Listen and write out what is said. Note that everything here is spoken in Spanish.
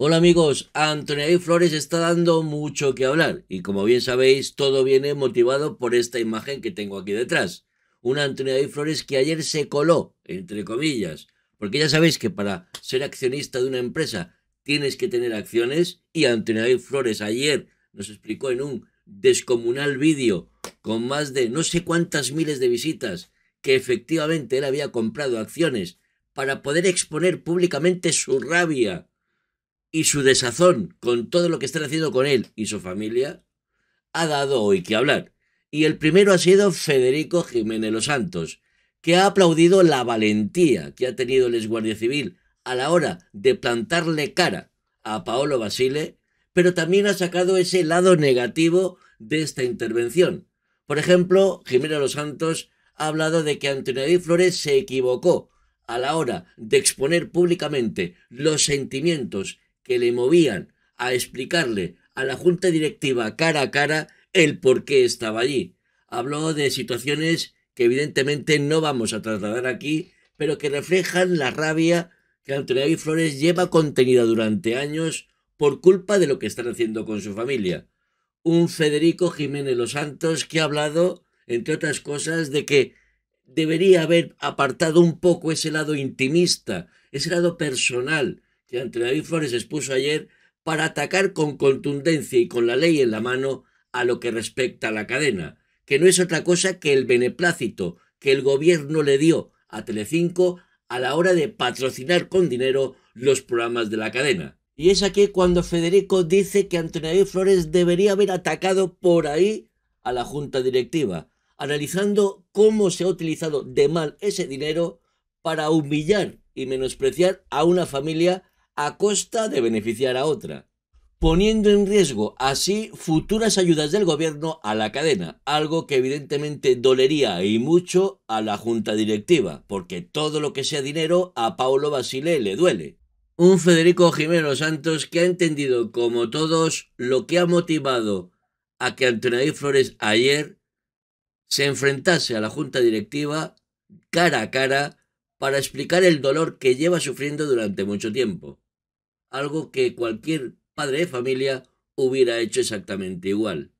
Hola amigos, Antonio Flores está dando mucho que hablar y como bien sabéis todo viene motivado por esta imagen que tengo aquí detrás. Una Antonio Flores que ayer se coló, entre comillas, porque ya sabéis que para ser accionista de una empresa tienes que tener acciones y Antonio Flores ayer nos explicó en un descomunal vídeo con más de no sé cuántas miles de visitas que efectivamente él había comprado acciones para poder exponer públicamente su rabia y su desazón con todo lo que están haciendo con él y su familia ha dado hoy que hablar. Y el primero ha sido Federico Jiménez Los Santos, que ha aplaudido la valentía que ha tenido el Guardia civil a la hora de plantarle cara a Paolo Basile, pero también ha sacado ese lado negativo de esta intervención. Por ejemplo, Jiménez Los Santos ha hablado de que Antonio Flores se equivocó a la hora de exponer públicamente los sentimientos que le movían a explicarle a la junta directiva cara a cara el por qué estaba allí. Habló de situaciones que evidentemente no vamos a trasladar aquí, pero que reflejan la rabia que Antonio Flores lleva contenida durante años por culpa de lo que están haciendo con su familia. Un Federico Jiménez Los Santos que ha hablado, entre otras cosas, de que debería haber apartado un poco ese lado intimista, ese lado personal, que Antonio David Flores expuso ayer para atacar con contundencia y con la ley en la mano a lo que respecta a la cadena, que no es otra cosa que el beneplácito que el gobierno le dio a Telecinco a la hora de patrocinar con dinero los programas de la cadena. Y es aquí cuando Federico dice que Antonio David Flores debería haber atacado por ahí a la junta directiva, analizando cómo se ha utilizado de mal ese dinero para humillar y menospreciar a una familia a costa de beneficiar a otra, poniendo en riesgo así futuras ayudas del gobierno a la cadena, algo que evidentemente dolería y mucho a la junta directiva, porque todo lo que sea dinero a Paulo Basile le duele. Un Federico Jimeno Santos que ha entendido, como todos, lo que ha motivado a que Antonio Flores ayer se enfrentase a la junta directiva cara a cara para explicar el dolor que lleva sufriendo durante mucho tiempo algo que cualquier padre de familia hubiera hecho exactamente igual.